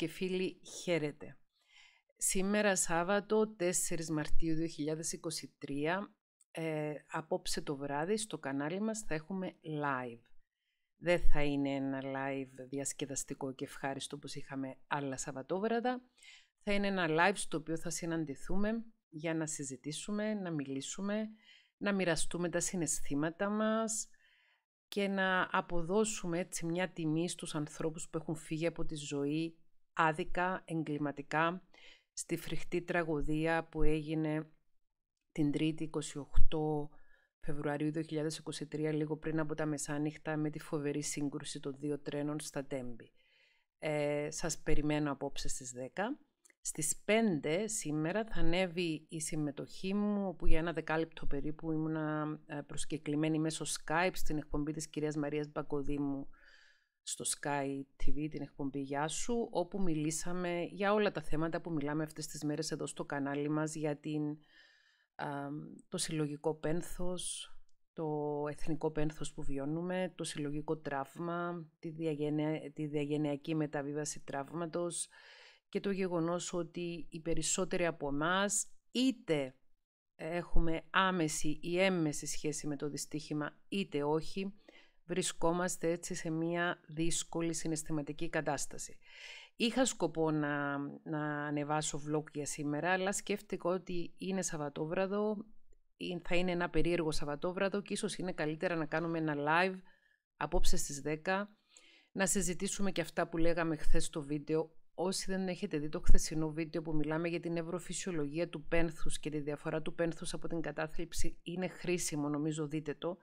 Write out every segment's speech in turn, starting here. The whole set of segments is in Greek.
και φίλοι χαίρετε. Σήμερα Σάββατο 4 Μαρτίου 2023, ε, απόψε το βράδυ στο κανάλι μας θα έχουμε live. Δεν θα είναι ένα live διασκεδαστικό και ευχάριστο όπως είχαμε άλλα Σαββατόβραδα. Θα είναι ένα live στο οποίο θα συναντηθούμε για να συζητήσουμε, να μιλήσουμε, να μοιραστούμε τα συναισθήματα μας και να αποδώσουμε μια τιμή στους ανθρώπους που έχουν φύγει από τη ζωή άδικα, εγκληματικά, στη φρικτή τραγωδία που έγινε την 3η 28 Φεβρουαρίου 2023, λίγο πριν από τα μεσάνυχτα, με τη φοβερή σύγκρουση των δύο τρένων στα Τέμπη. Ε, σας περιμένω απόψε στις 10. Στις 5 σήμερα θα ανέβει η συμμετοχή μου, όπου για ένα δεκάλεπτο περίπου ήμουνα ε, προσκεκλημένη μέσω Skype στην εκπομπή της κυρίας Μαρίας Μπακοδήμου στο Sky TV, την εκπομπή «Γεια σου», όπου μιλήσαμε για όλα τα θέματα που μιλάμε αυτές τις μέρες εδώ στο κανάλι μας, για την, το συλλογικό πένθος, το εθνικό πένθος που βιώνουμε, το συλλογικό τραύμα, τη, τη διαγενειακή μεταβίβαση τραύματος και το γεγονός ότι οι περισσότεροι από εμάς είτε έχουμε άμεση ή έμμεση σχέση με το δυστύχημα, είτε όχι, βρισκόμαστε έτσι σε μία δύσκολη συναισθηματική κατάσταση. Είχα σκοπό να, να ανεβάσω vlog για σήμερα, αλλά σκέφτηκα ότι είναι Σαββατόβραδο, θα είναι ένα περίεργο Σαββατόβραδο και ίσως είναι καλύτερα να κάνουμε ένα live απόψε στις 10, να συζητήσουμε και αυτά που λέγαμε χθες στο βίντεο Όσοι δεν έχετε δει το χθεσινό βίντεο που μιλάμε για την ευρωφυσιολογία του πένθους και τη διαφορά του πένθους από την κατάθλιψη, είναι χρήσιμο νομίζω δείτε το,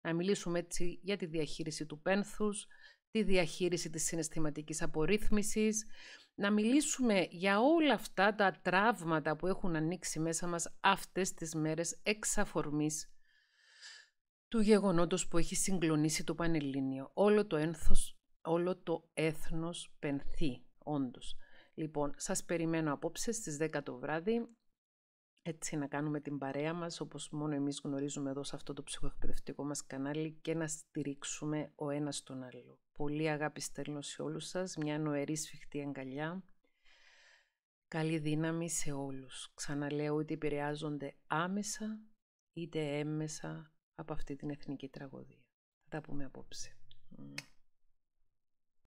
να μιλήσουμε έτσι για τη διαχείριση του πένθους, τη διαχείριση της συναισθηματικής απορρίθμισης, να μιλήσουμε για όλα αυτά τα τραύματα που έχουν ανοίξει μέσα μας αυτές τις μέρες εξ του γεγονότος που έχει συγκλονίσει το Πανελλήνιο. Όλο το ένθος, όλο το έθνος πενθεί όντως. Λοιπόν, σας περιμένω απόψε στις 10 το βράδυ, έτσι να κάνουμε την παρέα μας, όπως μόνο εμείς γνωρίζουμε εδώ σε αυτό το ψυχοεκπαιδευτικό μας κανάλι και να στηρίξουμε ο ένας τον άλλο. Πολύ αγάπη στέλνω σε όλους σας, μια νοερή σφιχτή αγκαλιά. Καλή δύναμη σε όλους. Ξαναλέω, ότι επηρεάζονται άμεσα, είτε έμμεσα από αυτή την εθνική τραγωδία. Θα τα πούμε απόψε.